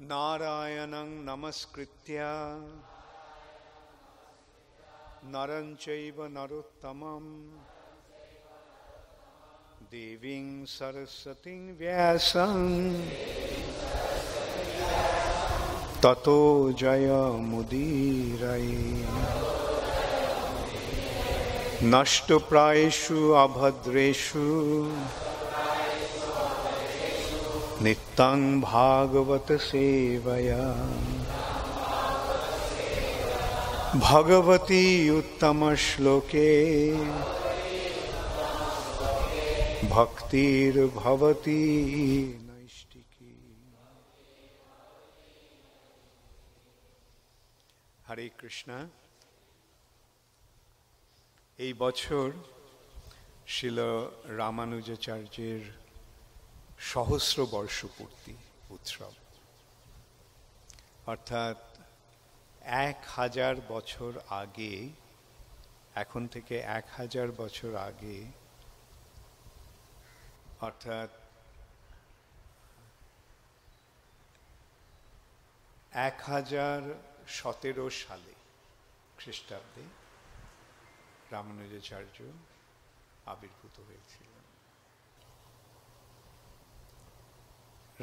नारायणं नमस्कृत्य नरं चैव नरोत्तमं देवीं सरस्वतीं व्यासं ततो जयमुदीरये नष्टप्रायेषु अभद्रेषु নিত্যং ভাগবত সেবয়া ভগবতী উত্তম শ্লোকে ভক্তির ভবতি নৈষ্টিকে হরে কৃষ্ণ এই বছর শিল রামানুজাচার্যের সহস্র বর্ষপূর্তি উৎসব অর্থাৎ এক হাজার বছর আগে এখন থেকে এক হাজার বছর আগে অর্থাৎ এক হাজার সতেরো সালে খ্রিস্টাব্দে রামানুজাচার্য আবির্ভূত হয়েছে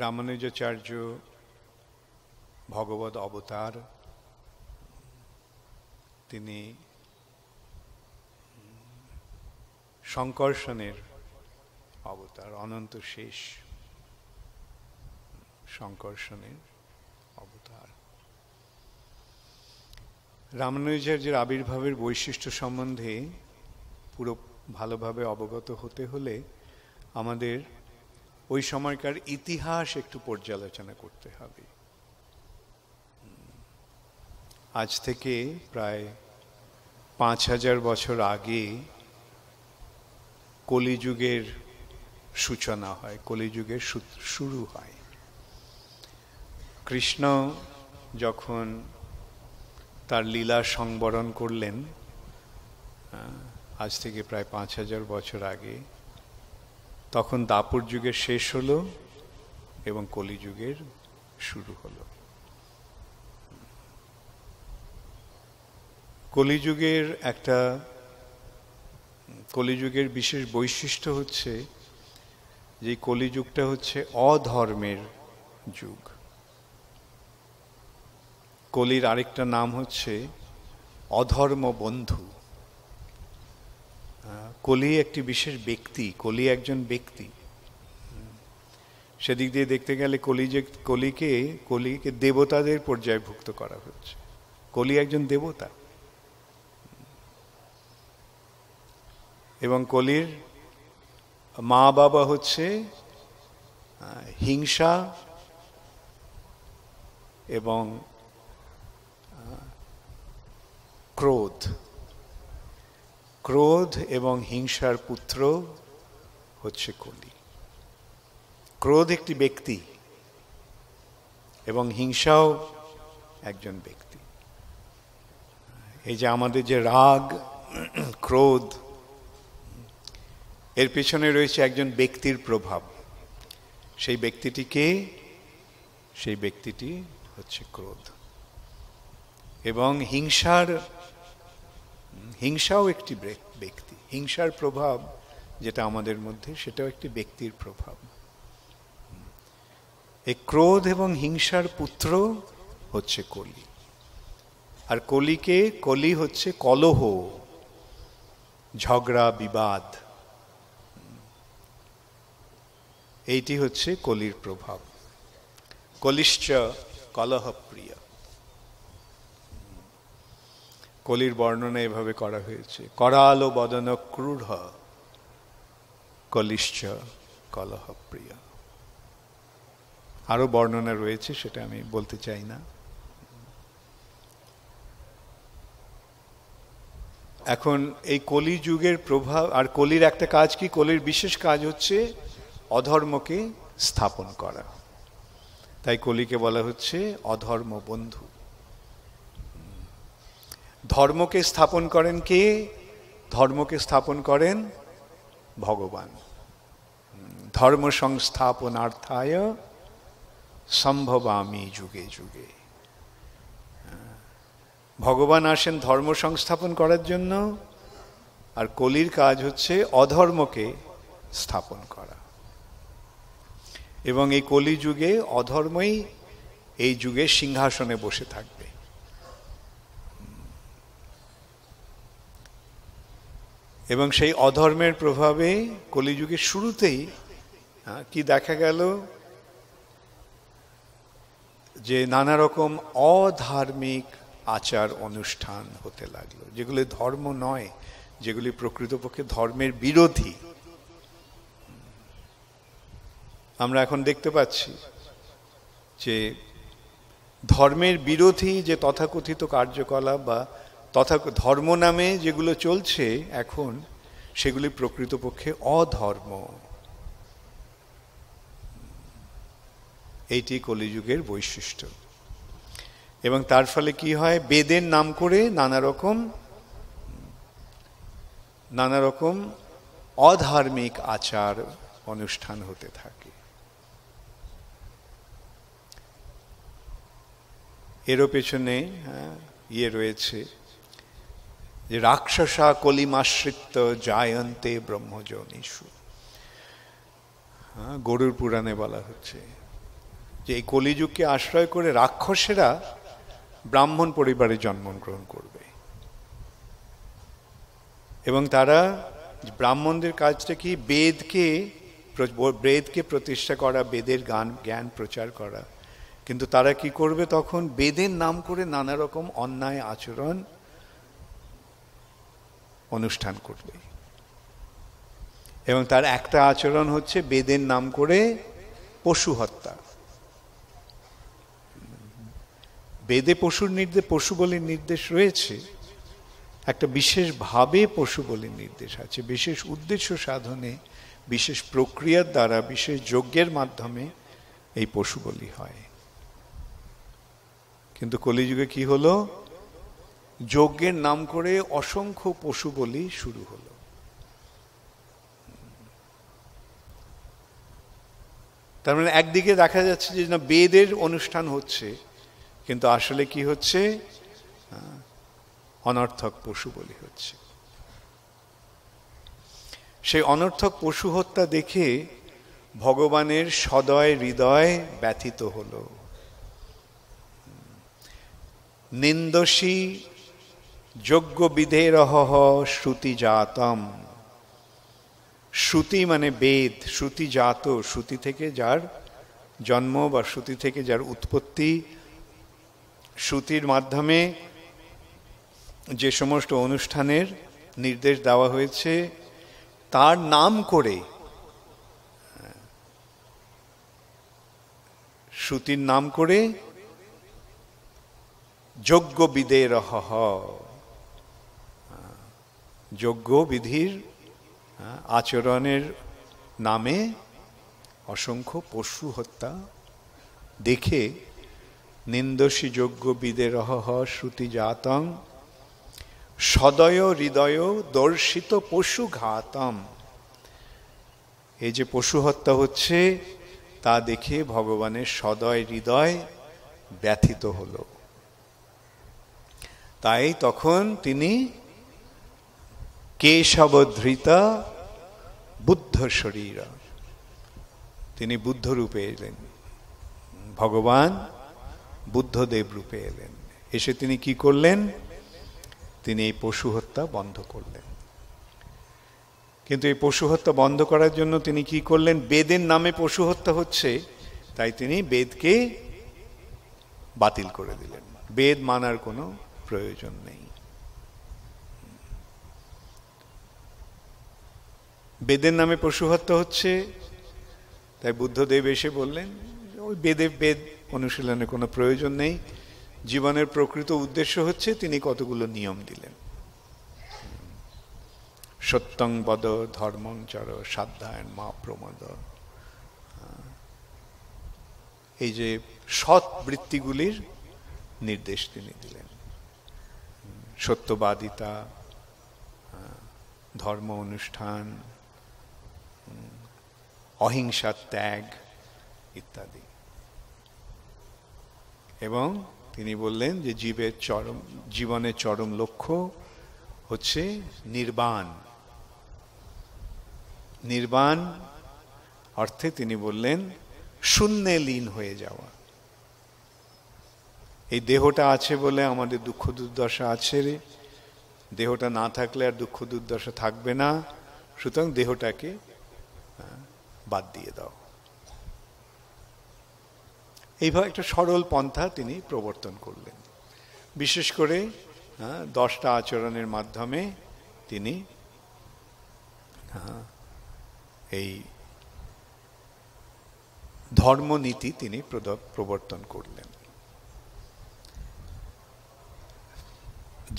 রামানুজাচার্য ভগবত অবতার তিনি শঙ্কর্ষণের অবতার অনন্ত শেষ শঙ্কর্ষণের অবতার রামানুজাচার্যের আবির্ভাবের বৈশিষ্ট্য সম্বন্ধে পুরো ভালোভাবে অবগত হতে হলে আমাদের ওই সময়কার ইতিহাস একটু পর্যালোচনা করতে হবে আজ থেকে প্রায় পাঁচ হাজার বছর আগে কলিযুগের সূচনা হয় কলিযুগের শুরু হয় কৃষ্ণ যখন তার লীলা সংবরণ করলেন আজ থেকে প্রায় পাঁচ হাজার বছর আগে তখন দাপুর যুগের শেষ হলো এবং কলিযুগের শুরু হলো কলিযুগের একটা কলিযুগের বিশেষ বৈশিষ্ট্য হচ্ছে যে কলিযুগটা হচ্ছে অধর্মের যুগ কলির আরেকটা নাম হচ্ছে অধর্ম বন্ধু কলি একটি বিশেষ ব্যক্তি কলি একজন ব্যক্তি সেদিক দিয়ে দেখতে গেলে কলি যে কলিকে কলিকে দেবতাদের পর্যায়ভুক্ত করা হচ্ছে কলি একজন দেবতা এবং কলির মা বাবা হচ্ছে হিংসা এবং ক্রোধ এবং হিংসার পুত্র হচ্ছে কলি ক্রোধ একটি ব্যক্তি এবং হিংসাও একজন ব্যক্তি এই যে আমাদের যে রাগ ক্রোধ এর পেছনে রয়েছে একজন ব্যক্তির প্রভাব সেই ব্যক্তিটিকে সেই ব্যক্তিটি হচ্ছে ক্রোধ এবং হিংসার হিংসাও একটি ব্যক্তি হিংসার প্রভাব যেটা আমাদের মধ্যে সেটাও একটি ব্যক্তির প্রভাব এই ক্রোধ এবং হিংসার পুত্র হচ্ছে কলি আর কলিকে কলি হচ্ছে কলহ ঝগড়া বিবাদ এইটি হচ্ছে কলির প্রভাব কলিশ্চ কলহপ্রিয় কলির বর্ণনা এভাবে করা হয়েছে করালো বদন ক্রূঢ় কলিশ্চ কলহপ্রিয় আরও বর্ণনা রয়েছে সেটা আমি বলতে চাই না এখন এই কলি যুগের প্রভাব আর কলির একটা কাজ কি কলির বিশেষ কাজ হচ্ছে অধর্মকে স্থাপন করা তাই কলিকে বলা হচ্ছে অধর্ম বন্ধু ধর্মকে স্থাপন করেন কে ধর্মকে স্থাপন করেন ভগবান ধর্ম সংস্থাপনার্থায় সম্ভবামী যুগে যুগে ভগবান আসেন ধর্ম সংস্থাপন করার জন্য আর কলির কাজ হচ্ছে অধর্মকে স্থাপন করা এবং এই কলিযুগে অধর্মই এই যুগে সিংহাসনে বসে থাকবে এবং সেই অধর্মের প্রভাবে কলিযুগের শুরুতেই কি দেখা গেল যে নানা রকম অধার্মিক আচার অনুষ্ঠান হতে লাগলো যেগুলি ধর্ম নয় যেগুলি প্রকৃতপক্ষে ধর্মের বিরোধী আমরা এখন দেখতে পাচ্ছি যে ধর্মের বিরোধী যে তথাকথিত কার্যকলাপ বা তথা ধর্ম নামে যেগুলো চলছে এখন সেগুলি প্রকৃতপক্ষে অধর্ম এইটি কলিযুগের বৈশিষ্ট্য এবং তার ফলে কি হয় বেদের নাম করে নানা রকম নানা রকম অধার্মিক আচার অনুষ্ঠান হতে থাকে এরও পেছনে হ্যাঁ, ইয়ে রয়েছে যে রাক্ষসা কলিমাশ্রিত জায়ন্তে ব্রহ্মজনীষু হ্যাঁ গরুর পুরাণে বলা হচ্ছে যে এই কলিযুগকে আশ্রয় করে রাক্ষসেরা ব্রাহ্মণ পরিবারে জন্মগ্রহণ করবে এবং তারা ব্রাহ্মণদের কাজটা কি বেদকে বেদকে প্রতিষ্ঠা করা বেদের গান জ্ঞান প্রচার করা কিন্তু তারা কি করবে তখন বেদের নাম করে নানা রকম অন্যায় আচরণ অনুষ্ঠান করবে এবং তার একটা আচরণ হচ্ছে বেদের নাম করে পশু হত্যা বেদে পশুর নির্দেশ পশু বলির নির্দেশ রয়েছে একটা বিশেষভাবে পশু বলির নির্দেশ আছে বিশেষ উদ্দেশ্য সাধনে বিশেষ প্রক্রিয়ার দ্বারা বিশেষ যজ্ঞের মাধ্যমে এই পশু বলি হয় কিন্তু কলিযুগে কি হলো যজ্ঞের নাম করে অসংখ্য পশু বলি শুরু হল তার মানে একদিকে দেখা যাচ্ছে যে না বেদের অনুষ্ঠান হচ্ছে কিন্তু আসলে কি হচ্ছে অনর্থক পশু বলি হচ্ছে সেই অনর্থক পশু হত্যা দেখে ভগবানের সদয় হৃদয় ব্যথিত হল নিন্দসী যজ্ঞ বিধেরহ শ্রুতিজাতম শ্রুতি মানে বেদ শ্রুতিজাত শ্রুতি থেকে যার জন্ম বা শ্রুতি থেকে যার উৎপত্তি শ্রুতির মাধ্যমে যে সমস্ত অনুষ্ঠানের নির্দেশ দেওয়া হয়েছে তার নাম করে শ্রুতির নাম করে যজ্ঞ বিদের যোগ্য বিধির আচরণের নামে অসংখ্য পশু হত্যা দেখে নিন্দসী যোগ্য বিদেরহ শ্রুতি জাতং সদয় হৃদয় দর্শিত পশু ঘাতম এই যে পশু হত্যা হচ্ছে তা দেখে ভগবানের সদয় হৃদয় ব্যথিত হল তাই তখন তিনি কেশবধৃতা বুদ্ধ শরীর তিনি বুদ্ধ রূপে এলেন ভগবান বুদ্ধদেব রূপে এলেন এসে তিনি কি করলেন তিনি এই পশু হত্যা বন্ধ করলেন কিন্তু এই পশু হত্যা বন্ধ করার জন্য তিনি কি করলেন বেদের নামে পশু হত্যা হচ্ছে তাই তিনি বেদকে বাতিল করে দিলেন বেদ মানার কোনো প্রয়োজন নেই বেদের নামে পশু হত্যা হচ্ছে তাই বুদ্ধদেব এসে বললেন ওই বেদে বেদ অনুশীলনের কোনো প্রয়োজন নেই জীবনের প্রকৃত উদ্দেশ্য হচ্ছে তিনি কতগুলো নিয়ম দিলেন সত্যং বদ ধর্মং চর সাধ্যায়ন মা প্রমদ এই যে সৎ বৃত্তিগুলির নির্দেশ তিনি দিলেন সত্যবাদিতা ধর্ম অনুষ্ঠান অহিংসা ত্যাগ ইত্যাদি এবং তিনি বললেন যে জীবের চরম জীবনের চরম লক্ষ্য হচ্ছে নির্বাণ নির্বাণ অর্থে তিনি বললেন শূন্যে লীন হয়ে যাওয়া এই দেহটা আছে বলে আমাদের দুঃখ দুর্দশা আছে রে দেহটা না থাকলে আর দুঃখ দুর্দশা থাকবে না সুতরাং দেহটাকে বাদ দিয়ে দাও এইভাবে একটা সরল পন্থা তিনি প্রবর্তন করলেন বিশেষ করে দশটা আচরণের মাধ্যমে তিনি এই ধর্মনীতি তিনি প্রবর্তন করলেন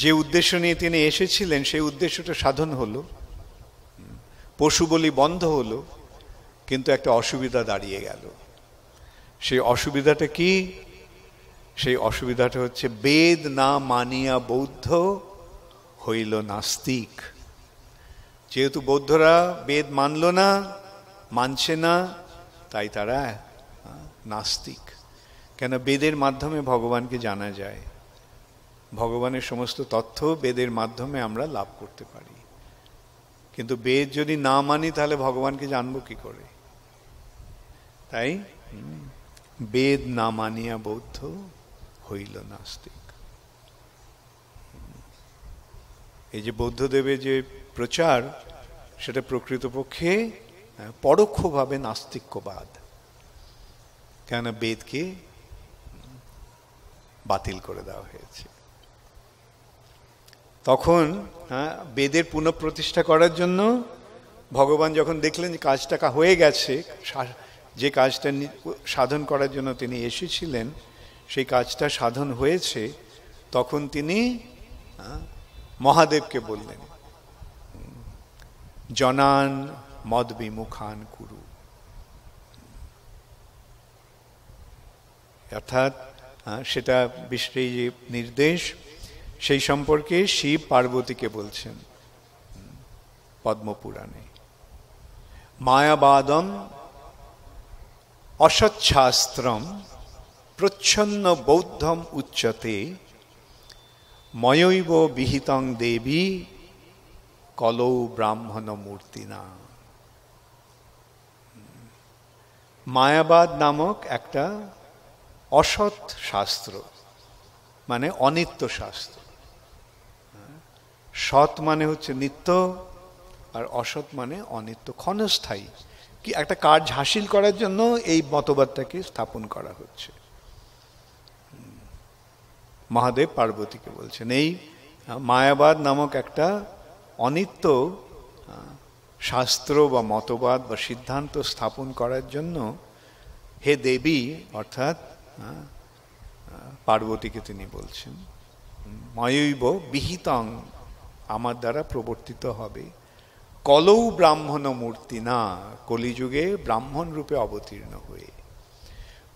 যে উদ্দেশ্য নিয়ে তিনি এসেছিলেন সেই উদ্দেশ্যটা সাধন হলো পশু বলি বন্ধ হলো কিন্তু একটা অসুবিধা দাঁড়িয়ে গেল সেই অসুবিধাটা কি সেই অসুবিধাটা হচ্ছে বেদ না মানিয়া বৌদ্ধ হইল নাস্তিক যেহেতু বৌদ্ধরা বেদ মানল না মানছে না তাই তারা নাস্তিক কেন বেদের মাধ্যমে ভগবানকে জানা যায় ভগবানের সমস্ত তথ্য বেদের মাধ্যমে আমরা লাভ করতে পারি কিন্তু বেদ যদি না মানি তাহলে ভগবানকে জানবো কি করে তাই বেদ না মানিয়া বৌদ্ধ হইল নাস্তিক এই যে বৌদ্ধদেবের যে প্রচার সেটা প্রকৃতপক্ষে পরোক্ষভাবে নাস্তিক্যবাদ কেন বেদকে বাতিল করে দেওয়া হয়েছে তখন হ্যাঁ, বেদের পুনঃপ্রতিষ্ঠা করার জন্য ভগবান যখন দেখলেন যে কাজটা হয়ে গেছে যে কাজটা সাধন করার জন্য তিনি এসেছিলেন সেই কাজটা সাধন হয়েছে তখন তিনি মহাদেবকে বললেন জনান মদ বিমুখান কুরু অর্থাৎ সেটা বিশ্বের যে নির্দেশ সেই সম্পর্কে শিব পার্বতীকে বলছেন পদ্মপুরাণে মায়াবাদম অসচ্ছাস্ত্রম প্রচ্ছন্ন বৌদ্ধম উচ্চতে ময়ৈব বিহিতং দেবী কলৌ ব্রাহ্মণ না মায়াবাদ নামক একটা অসৎ শাস্ত্র মানে অনিত্য শাস্ত্র সৎ মানে হচ্ছে নিত্য আর অসৎ মানে অনিত্য ক্ষণস্থায়ী কি একটা কাজ হাসিল করার জন্য এই মতবাদটাকে স্থাপন করা হচ্ছে মহাদেব পার্বতীকে বলছেন এই মায়াবাদ নামক একটা অনিত্য শাস্ত্র বা মতবাদ বা সিদ্ধান্ত স্থাপন করার জন্য হে দেবী অর্থাৎ পার্বতীকে তিনি বলছেন ময়ৈব বিহিতং আমার দ্বারা প্রবর্তিত হবে কলৌ ব্রাহ্মণ মূর্তি না কলিযুগে ব্রাহ্মণ রূপে অবতীর্ণ হয়ে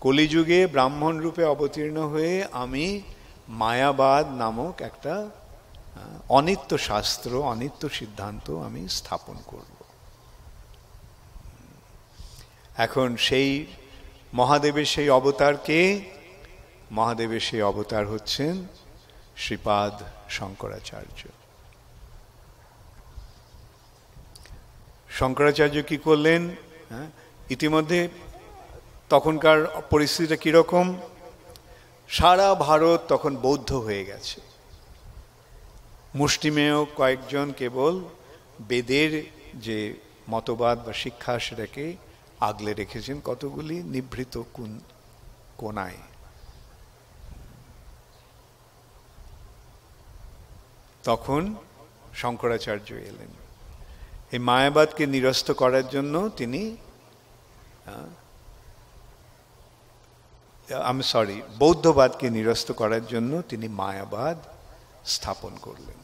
কলিযুগে ব্রাহ্মণ রূপে অবতীর্ণ হয়ে আমি মায়াবাদ নামক একটা অনিত্য শাস্ত্র অনিত্য সিদ্ধান্ত আমি স্থাপন করব এখন সেই মহাদেবের সেই অবতারকে মহাদেবের সেই অবতার হচ্ছেন শ্রীপাদ শঙ্করাচার্য শঙ্করাচার্য কি করলেন হ্যাঁ ইতিমধ্যে তখনকার পরিস্থিতিটা কীরকম সারা ভারত তখন বৌদ্ধ হয়ে গেছে মুষ্টিমেয় কয়েকজন কেবল বেদের যে মতবাদ বা শিক্ষা সেটাকে আগলে রেখেছেন কতগুলি নিভৃত কোন কোনায় তখন শঙ্করাচার্য এলেন এই মায়াবাদকে নিরস্ত করার জন্য তিনি আমি সরি বৌদ্ধবাদকে নিরস্ত করার জন্য তিনি মায়াবাদ স্থাপন করলেন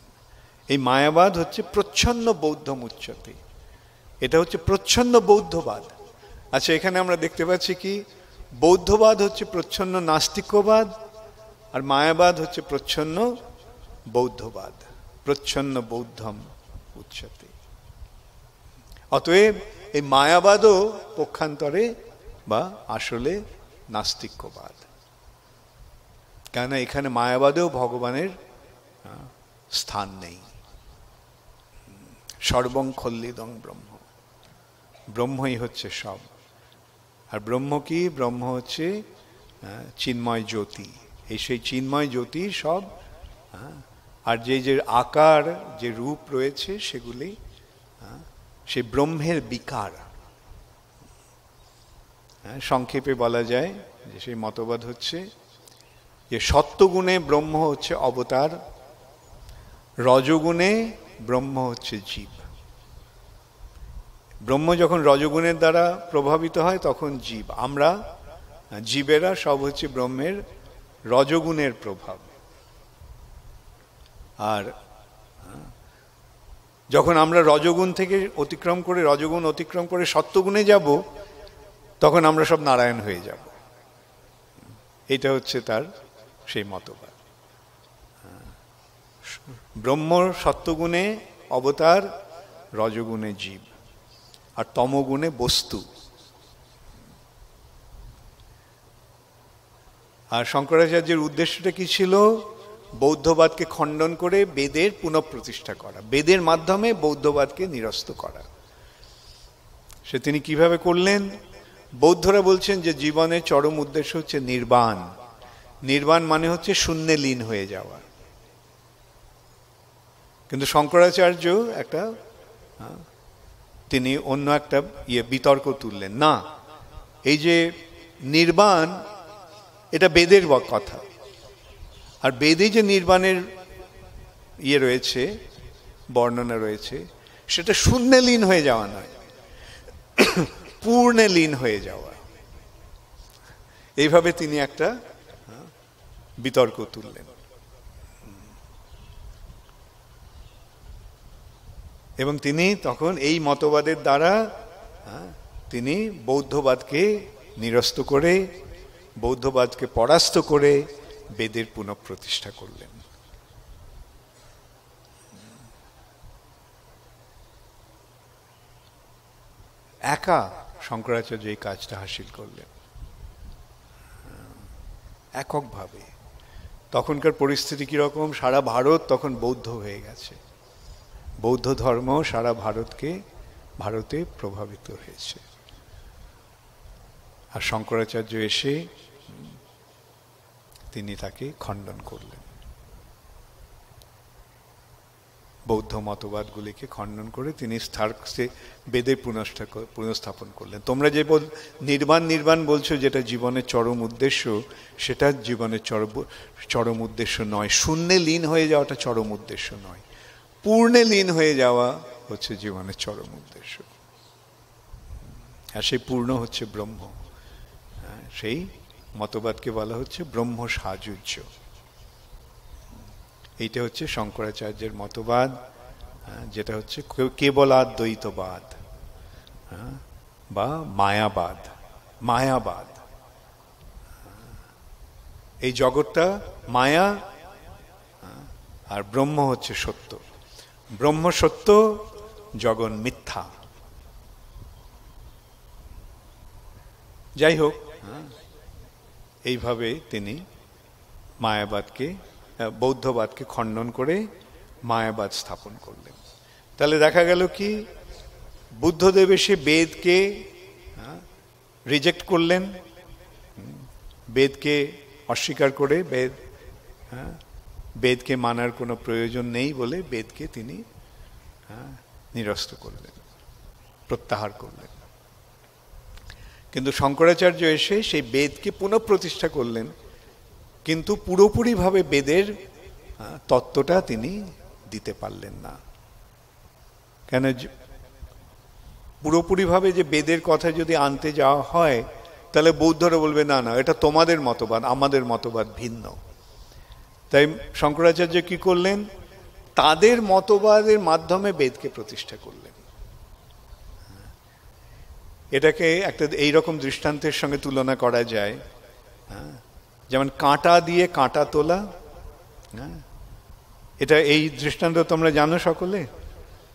এই মায়াবাদ হচ্ছে প্রচ্ছন্ন বৌদ্ধ মুচ্ছতে এটা হচ্ছে প্রচ্ছন্ন বৌদ্ধবাদ আচ্ছা এখানে আমরা দেখতে পাচ্ছি কি বৌদ্ধবাদ হচ্ছে প্রচ্ছন্ন নাস্তিক্যবাদ আর মায়াবাদ হচ্ছে প্রচ্ছন্ন বৌদ্ধবাদ প্রচ্ছন্ন বৌদ্ধম উচ্চতে অতএব এই মায়াবাদও পক্ষান্তরে বা আসলে নাস্তিক্যবাদ কেননা এখানে মায়াবাদেও ভগবানের স্থান নেই সর্বং খল্লিদং ব্রহ্ম ব্রহ্মই হচ্ছে সব আর ব্রহ্ম কি ব্রহ্ম হচ্ছে চিন্ময় জ্যোতি এই সেই চিন্ময় জ্যোতি সব আর যে যে আকার যে রূপ রয়েছে সেগুলি সে ব্রহ্মের বিকার হ্যাঁ, সংক্ষেপে বলা যায় যে সেই মতবাদ হচ্ছে যে সত্ত্বগুণে ব্রহ্ম হচ্ছে অবতার রজগুণে ব্রহ্ম হচ্ছে জীব ব্রহ্ম যখন রজগুণের দ্বারা প্রভাবিত হয় তখন জীব আমরা জীবেরা সব হচ্ছে ব্রহ্মের রজগুণের প্রভাব আর যখন আমরা রজগুণ থেকে অতিক্রম করে রজগুণ অতিক্রম করে সত্যগুণে যাব তখন আমরা সব নারায়ণ হয়ে যাব এটা হচ্ছে তার সেই মতবাদ ব্রহ্ম সত্যগুণে অবতার রজগুণে জীব আর তমগুণে বস্তু আর শঙ্করাচার্যের উদ্দেশ্যটা কি ছিল বৌদ্ধবাদকে খণ্ডন করে বেদের পুনঃপ্রতিষ্ঠা করা বেদের মাধ্যমে বৌদ্ধবাদকে নিরস্ত করা সে তিনি কিভাবে করলেন বৌদ্ধরা বলছেন যে জীবনের চরম উদ্দেশ্য হচ্ছে নির্বাণ নির্বাণ মানে হচ্ছে শূন্যে লীন হয়ে যাওয়া কিন্তু শঙ্করাচার্য একটা তিনি অন্য একটা ইয়ে বিতর্ক তুললেন না এই যে নির্বাণ এটা বেদের কথা আর বেদে যে নির্বাণের ইয়ে রয়েছে বর্ণনা রয়েছে সেটা শূন্যে লীন হয়ে যাওয়া নয় পূর্ণে লীন হয়ে যাওয়া এইভাবে তিনি একটা বিতর্ক তুললেন এবং তিনি তখন এই মতবাদের দ্বারা তিনি বৌদ্ধবাদকে নিরস্ত করে বৌদ্ধবাদকে পরাস্ত করে বেদের পুনঃপ্রতিষ্ঠা করলেন একা শঙ্করাচার্য এই কাজটা হাসিল করলেন এককভাবে তখনকার পরিস্থিতি কীরকম সারা ভারত তখন বৌদ্ধ হয়ে গেছে বৌদ্ধ ধর্ম সারা ভারতকে ভারতে প্রভাবিত হয়েছে আর শঙ্করাচার্য এসে তিনি তাকে খণ্ডন করলেন বৌদ্ধ মতবাদগুলিকে খণ্ডন করে তিনি স্থার্কসে বেদে পুনঃস্থা পুনঃস্থাপন করলেন তোমরা যে বল নির্বাণ নির্বাণ বলছো যেটা জীবনের চরম উদ্দেশ্য সেটা জীবনের চরম চরম উদ্দেশ্য নয় শূন্যে লীন হয়ে যাওয়াটা চরম উদ্দেশ্য নয় পূর্ণে লীন হয়ে যাওয়া হচ্ছে জীবনের চরম উদ্দেশ্য আর সেই পূর্ণ হচ্ছে ব্রহ্ম হ্যাঁ, সেই মতবাদকে বলা হচ্ছে ব্রহ্ম সাজুজ্য এইটা হচ্ছে শঙ্করাচার্যের মতবাদ হ্যাঁ, যেটা হচ্ছে কেবল কেবলাদ্বৈতবাদ হ্যাঁ, বা মায়াবাদ মায়াবাদ এই জগৎটা মায়া হ্যাঁ, আর ব্রহ্ম হচ্ছে সত্য ব্রহ্ম সত্য জগন মিথ্যা যাই হোক হ্যাঁ এইভাবে তিনি মায়াবাদকে বৌদ্ধবাদকে খণ্ডন করে মায়াবাদ স্থাপন করলেন তাহলে দেখা গেল কি বুদ্ধদেব এসে বেদকে রিজেক্ট করলেন বেদকে অস্বীকার করে বেদ বেদকে মানার কোনো প্রয়োজন নেই বলে বেদকে তিনি নিরস্ত করলেন প্রত্যাহার করলেন কিন্তু শঙ্করাচার্য এসে সেই বেদকে পুনঃপ্রতিষ্ঠা করলেন কিন্তু পুরোপুরিভাবে বেদের তত্ত্বটা তিনি দিতে পারলেন না কেন পুরোপুরিভাবে যে বেদের কথা যদি আনতে যাওয়া হয় তাহলে বৌদ্ধরা বলবে না না এটা তোমাদের মতবাদ আমাদের মতবাদ ভিন্ন তাই শঙ্করাচার্য কি করলেন তাদের মতবাদের মাধ্যমে বেদকে প্রতিষ্ঠা করলেন এটাকে একটা এই রকম দৃষ্টান্তের সঙ্গে তুলনা করা যায় হ্যাঁ যেমন কাঁটা দিয়ে কাঁটা তোলা হ্যাঁ এটা এই দৃষ্টান্ত তোমরা জানো সকলে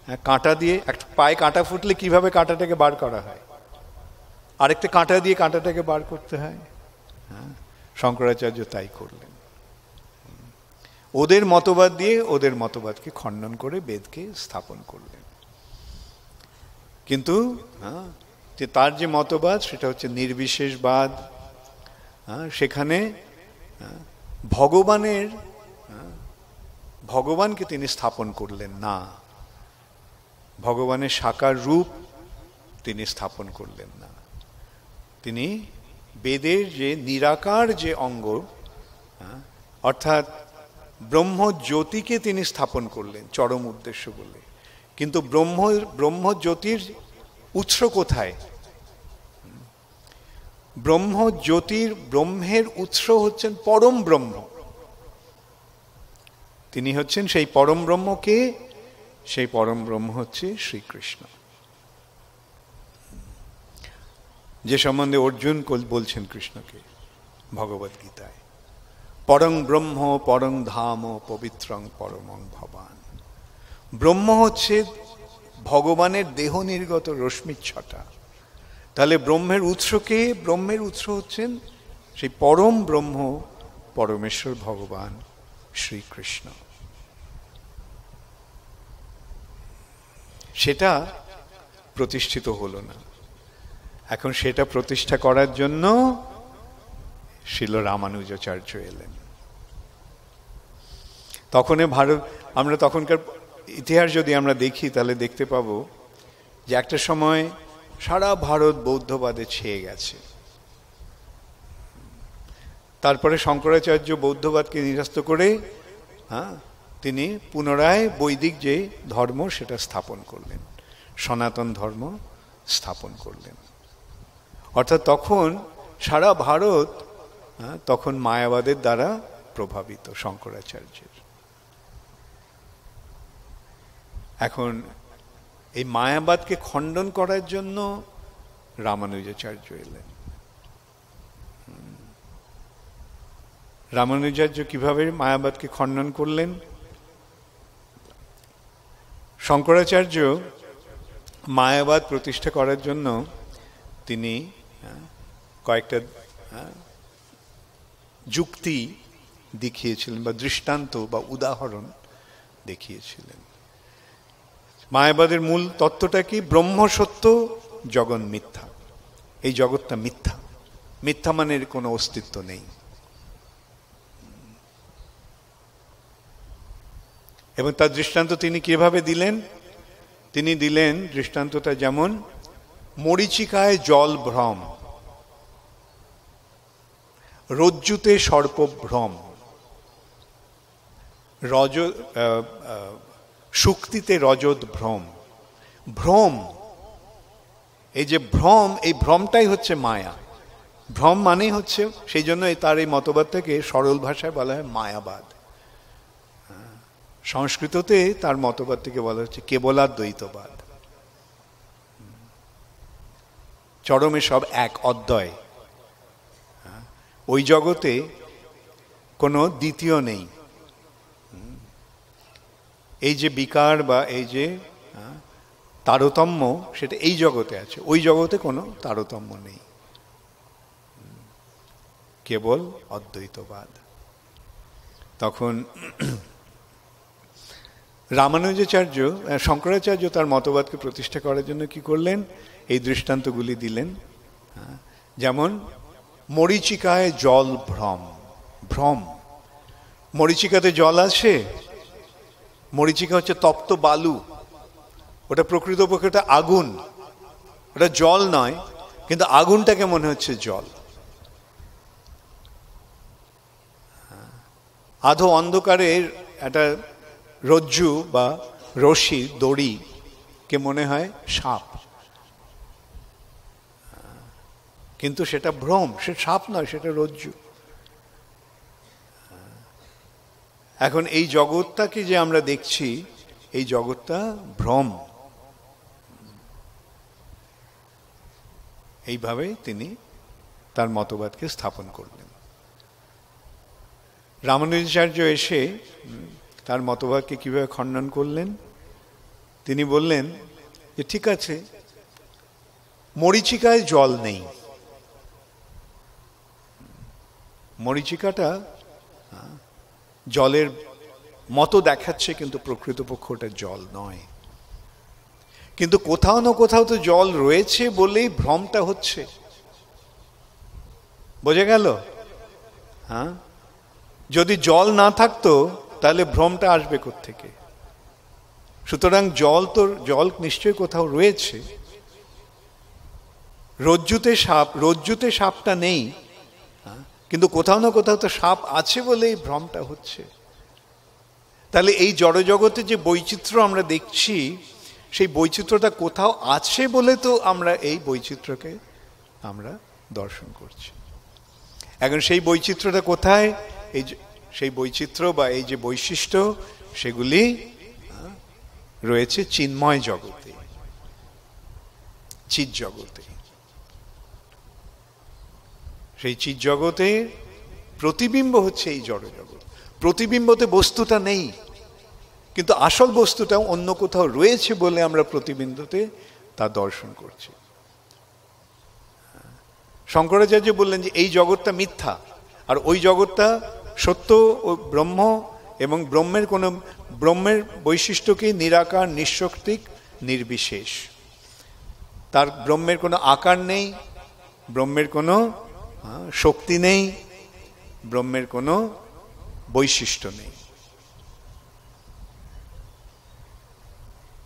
হ্যাঁ কাঁটা দিয়ে একটা পায়ে কাঁটা ফুটলে কিভাবে কাঁটাটাকে বার করা হয় আরেকটা কাঁটা দিয়ে কাঁটাটাকে বার করতে হয় হ্যাঁ শঙ্করাচার্য তাই করলেন ওদের মতবাদ দিয়ে ওদের মতবাদকে খণ্ডন করে বেদকে স্থাপন করলেন কিন্তু হ্যাঁ যে তার যে মতবাদ সেটা হচ্ছে নির্বিশেষবাদ হ্যাঁ, সেখানে হ্যাঁ, ভগবানের হ্যাঁ, ভগবানকে তিনি স্থাপন করলেন না ভগবানের সাকার রূপ তিনি স্থাপন করলেন না তিনি বেদের যে নিরাকার যে অঙ্গ অর্থাৎ ব্রহ্ম জ্যোতিকে তিনি স্থাপন করলেন চরম উদ্দেশ্য বলে কিন্তু ব্রহ্ম ব্রহ্মজ্যোতির উৎস কোথায় ব্রহ্ম জ্যোতির ব্রহ্মের উৎস হচ্ছেন পরম ব্রহ্ম তিনি হচ্ছেন সেই পরম ব্রহ্মকে সেই পরম ব্রহ্ম হচ্ছে শ্রীকৃষ্ণ যে সম্বন্ধে অর্জুন বলছেন কৃষ্ণকে ভগবদ্গীতায় গীতায় পরং ব্রহ্ম পরং ধাম পবিত্রং পরমং ভবান ব্রহ্ম হচ্ছে ভগবানের দেহ নির্গত রশ্মির ছটা তাহলে ব্রহ্মের উৎস কে ব্রহ্মের উৎস হচ্ছেন সেই পরম ব্রহ্ম পরমেশ্বর ভগবান শ্রীকৃষ্ণ সেটা প্রতিষ্ঠিত হলো না এখন সেটা প্রতিষ্ঠা করার জন্য শিল রামানুজাচার্য এলেন তখনই ভারত আমরা তখনকার ইতিহাস যদি আমরা দেখি তাহলে দেখতে পাব যে একটা সময় সারা ভারত বৌদ্ধবাদে ছেয়ে গেছে তারপরে শঙ্করাচার্য বৌদ্ধবাদকে নিরস্ত করে হ্যাঁ তিনি পুনরায় বৈদিক যে ধর্ম সেটা স্থাপন করলেন সনাতন ধর্ম স্থাপন করলেন অর্থাৎ তখন সারা ভারত হ্যাঁ, তখন মায়াবাদের দ্বারা প্রভাবিত শঙ্করাচার্যের এখন এই মায়াবাদকে খণ্ডন করার জন্য রামানুজাচার্য এলেন রামানুজাচার্য কিভাবে মায়াবাদকে খণ্ডন করলেন শঙ্করাচার্য মায়াবাদ প্রতিষ্ঠা করার জন্য তিনি কয়েকটা যুক্তি দেখিয়েছিলেন বা দৃষ্টান্ত বা উদাহরণ দেখিয়েছিলেন মায়াবাদের মূল তত্ত্বটা কি ব্রহ্ম সত্য জগৎ মিথ্যা এই জগৎটা মিথ্যা মিথ্যা মানের কোনো অস্তিত্ব নেই এবং তার দৃষ্টান্ত তিনি কিভাবে দিলেন তিনি দিলেন দৃষ্টান্তটা যেমন মরিচিকায় জল ভ্রম রজ্জুতে ভ্রম রজ শুক্তিতে রজত ভ্রম ভ্রম এই যে ভ্রম এই ভ্রমটাই হচ্ছে মায়া ভ্রম মানেই হচ্ছে সেই জন্য তার এই মতবাদটাকে সরল ভাষায় বলা হয় মায়াবাদ সংস্কৃততে তার মতবাদ থেকে বলা হচ্ছে দ্বৈতবাদ চরমে সব এক অদ্বয় ওই জগতে কোনো দ্বিতীয় নেই এই যে বিকার বা এই যে তারতম্য সেটা এই জগতে আছে ওই জগতে কোনো তারতম্য নেই কেবল অদ্বৈতবাদ তখন রামানুজাচার্য শঙ্করাচার্য তার মতবাদকে প্রতিষ্ঠা করার জন্য কি করলেন এই দৃষ্টান্তগুলি দিলেন যেমন মরিচিকায় জল ভ্রম ভ্রম মরিচিকাতে জল আছে মরিচিকা হচ্ছে তপ্ত বালু ওটা প্রকৃতপক্ষে ওটা আগুন ওটা জল নয় কিন্তু আগুনটাকে মনে হচ্ছে জল আধো অন্ধকারের একটা রজ্জু বা রশি দড়ি কে মনে হয় সাপ কিন্তু সেটা ভ্রম সে সাপ নয় সেটা রজ্জু এখন এই জগৎটাকে যে আমরা দেখছি এই জগৎটা ভ্রম এইভাবে তিনি তার মতবাদকে স্থাপন করলেন রামানুজাচার্য এসে তার মতবাদকে কিভাবে খণ্ডন করলেন তিনি বললেন যে ঠিক আছে মরিচিকায় জল নেই মরিচিকাটা জলের মতো দেখাচ্ছে কিন্তু প্রকৃতপক্ষ ওটা জল নয় কিন্তু কোথাও না কোথাও তো জল রয়েছে বলেই ভ্রমটা হচ্ছে বোঝা গেল হ্যাঁ যদি জল না থাকতো তাহলে ভ্রমটা আসবে থেকে। সুতরাং জল তো জল নিশ্চয়ই কোথাও রয়েছে রজ্জুতে সাপ রজ্জুতে সাপটা নেই কিন্তু কোথাও না কোথাও তো সাপ আছে বলে এই ভ্রমটা হচ্ছে তাহলে এই জড়জগতে যে বৈচিত্র্য আমরা দেখছি সেই বৈচিত্র্যটা কোথাও আছে বলে তো আমরা এই বৈচিত্র্যকে আমরা দর্শন করছি এখন সেই বৈচিত্র্যটা কোথায় এই সেই বৈচিত্র্য বা এই যে বৈশিষ্ট্য সেগুলি রয়েছে চিন্ময় জগতে চিৎ জগতে সেই চিত জগতের প্রতিবিম্ব হচ্ছে এই জড় জগৎ প্রতিবিম্বতে বস্তুটা নেই কিন্তু আসল বস্তুটা অন্য কোথাও রয়েছে বলে আমরা প্রতিবিম্বতে তা দর্শন করছি শঙ্করাচার্য বললেন যে এই জগৎটা মিথ্যা আর ওই জগৎটা সত্য ও ব্রহ্ম এবং ব্রহ্মের কোনো ব্রহ্মের বৈশিষ্ট্যকে নিরাকার নিঃশক্তিক নির্বিশেষ তার ব্রহ্মের কোনো আকার নেই ব্রহ্মের কোনো হ্যাঁ, শক্তি নেই ব্রহ্মের কোনো বৈশিষ্ট্য নেই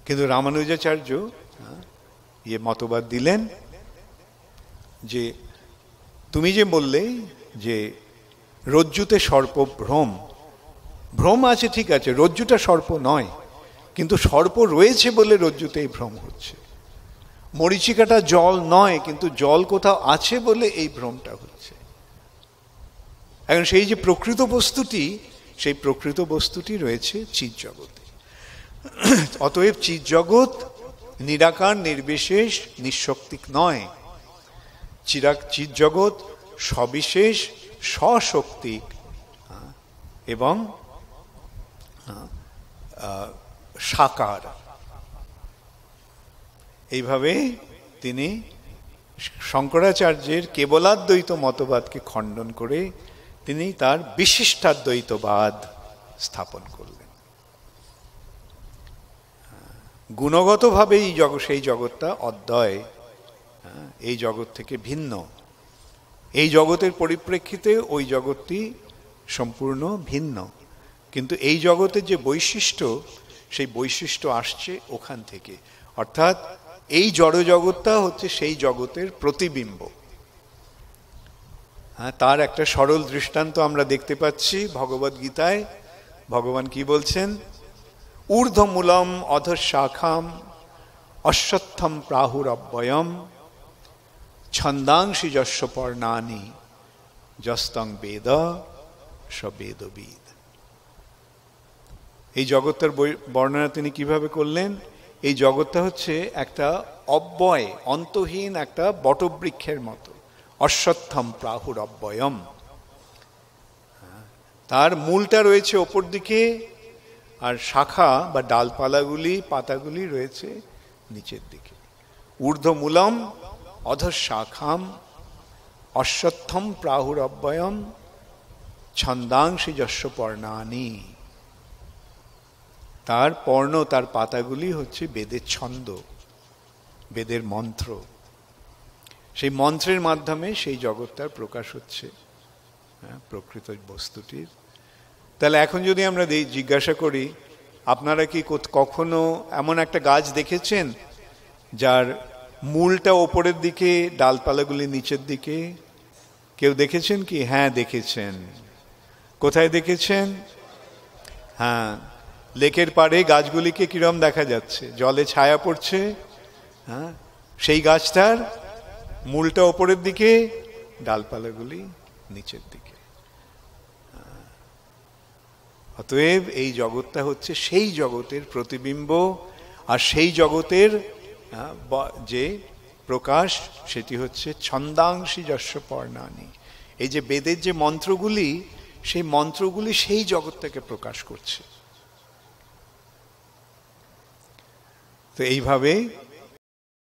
কিন্তু রামানুজাচার্য হ্যাঁ, ইয়ে মতবাদ দিলেন যে তুমি যে বললে যে রজ্জুতে সর্প ভ্রম ভ্রম আছে ঠিক আছে রজ্জুটা সর্প নয় কিন্তু সর্প রয়েছে বলে রজ্জুতে এই ভ্রম হচ্ছে মরিচিকাটা জল নয় কিন্তু জল কোথাও আছে বলে এই ভ্রমটা হচ্ছে এখন সেই যে প্রকৃত বস্তুটি সেই প্রকৃত বস্তুটি রয়েছে চিত জগতে অতএব চিত জগৎ নিরাকার নির্বিশেষ নিঃশক্তিক নয় চিরাক চিৎ জগৎ সবিশেষ সশক্তিক এবং সাকার এইভাবে তিনি শঙ্করাচার্যের কেবলাদ্বৈত মতবাদকে খণ্ডন করে তিনি তার বিশিষ্টাদ্বৈতবাদ স্থাপন করলেন গুণগতভাবেই জগ সেই জগৎটা অদ্বয় হ্যাঁ, এই জগৎ থেকে ভিন্ন এই জগতের পরিপ্রেক্ষিতে ওই জগৎটি সম্পূর্ণ ভিন্ন কিন্তু এই জগতের যে বৈশিষ্ট্য সেই বৈশিষ্ট্য আসছে ওখান থেকে অর্থাৎ এই জড় জগৎটা হচ্ছে সেই জগতের প্রতিবিম্ব হ্যাঁ তার একটা সরল দৃষ্টান্ত আমরা দেখতে পাচ্ছি ভগবদ গীতায় ভগবান কি বলছেন ঊর্ধ্বমূলম অধশাখাম অশ্বত্থম অব্যয়ম ছন্দাংশী যস্য পর্ণানি যস্তং বেদ সবেদবিদ এই জগতের বর্ণনা তিনি কিভাবে করলেন এই জগৎটা হচ্ছে একটা অব্যয় অন্তহীন একটা বটবৃক্ষের মতো অশ্বত্থম প্রাহুর অব্যয়ম তার মূলটা রয়েছে ওপর দিকে আর শাখা বা ডালপালাগুলি পাতাগুলি রয়েছে নিচের দিকে ঊর্ধ্বমূলম অধশাখাম অশ্বত্থম প্রাহুর অব্যয়ম ছন্দাংশ যশ্ব পর্ণানি তার পর্ণ তার পাতাগুলি হচ্ছে বেদের ছন্দ বেদের মন্ত্র সেই মন্ত্রের মাধ্যমে সেই জগৎটার প্রকাশ হচ্ছে হ্যাঁ প্রকৃত বস্তুটির তাহলে এখন যদি আমরা জিজ্ঞাসা করি আপনারা কি কখনো এমন একটা গাছ দেখেছেন যার মূলটা ওপরের দিকে ডালপালাগুলি নিচের দিকে কেউ দেখেছেন কি হ্যাঁ দেখেছেন কোথায় দেখেছেন হ্যাঁ লেকের পাড়ে গাছগুলিকে কিরম দেখা যাচ্ছে জলে ছায়া পড়ছে হ্যাঁ সেই গাছটার মূলটা ওপরের দিকে ডালপালাগুলি নিচের দিকে অতএব এই জগৎটা হচ্ছে সেই জগতের প্রতিবিম্ব আর সেই জগতের যে প্রকাশ সেটি হচ্ছে ছন্দাংশী যশ্য পর্ণানি এই যে বেদের যে মন্ত্রগুলি সেই মন্ত্রগুলি সেই জগৎটাকে প্রকাশ করছে তো এইভাবে